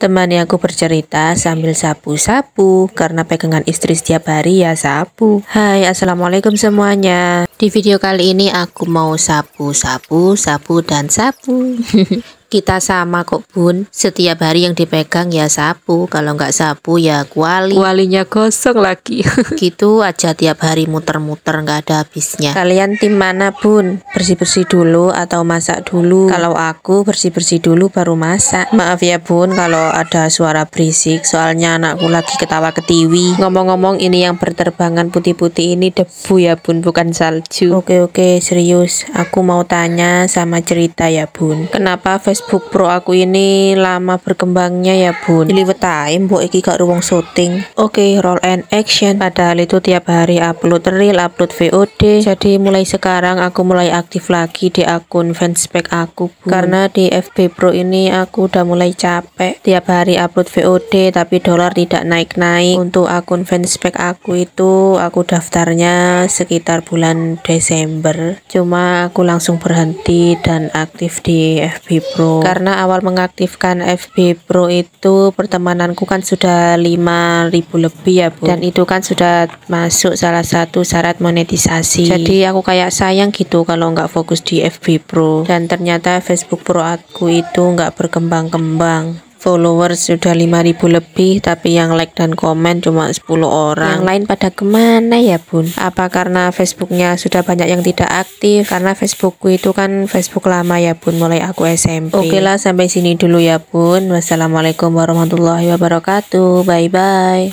Temani aku bercerita sambil sapu-sapu karena pegangan istri setiap hari ya sapu. Hai, assalamualaikum semuanya. Di video kali ini aku mau sapu-sapu, sapu dan sapu. Kita sama kok bun, setiap hari yang dipegang ya sapu, kalau nggak sapu ya kuali. Kualinya gosong lagi. gitu aja tiap hari muter-muter nggak ada habisnya. Kalian tim mana bun? Bersih-bersih dulu atau masak dulu? Kalau aku bersih-bersih dulu baru masak. Maaf ya bun kalau ada suara berisik, soalnya anakku lagi ketawa ketiwi. Ngomong-ngomong ini yang berterbangan putih-putih ini debu ya bun, bukan salju. Oke oke serius, aku mau tanya sama cerita ya bun. Kenapa Facebook Pro aku ini lama berkembangnya ya bun jadi time bu iki gak ruang syuting oke okay, roll and action padahal itu tiap hari upload reel upload VOD jadi mulai sekarang aku mulai aktif lagi di akun Fanspec aku bun. karena di FB Pro ini aku udah mulai capek tiap hari upload VOD tapi dolar tidak naik-naik untuk akun Fanspec aku itu aku daftarnya sekitar bulan Desember cuma aku langsung berhenti dan aktif di FB Pro karena awal mengaktifkan FB Pro itu pertemananku kan sudah 5000 lebih ya Bu dan itu kan sudah masuk salah satu syarat monetisasi jadi aku kayak sayang gitu kalau nggak fokus di FB Pro dan ternyata Facebook Pro aku itu nggak berkembang-kembang followers sudah 5000 lebih tapi yang like dan komen cuma 10 orang yang lain pada kemana ya bun apa karena Facebooknya sudah banyak yang tidak aktif karena Facebookku itu kan Facebook lama ya bun mulai aku SMP oke lah sampai sini dulu ya bun wassalamualaikum warahmatullahi wabarakatuh bye bye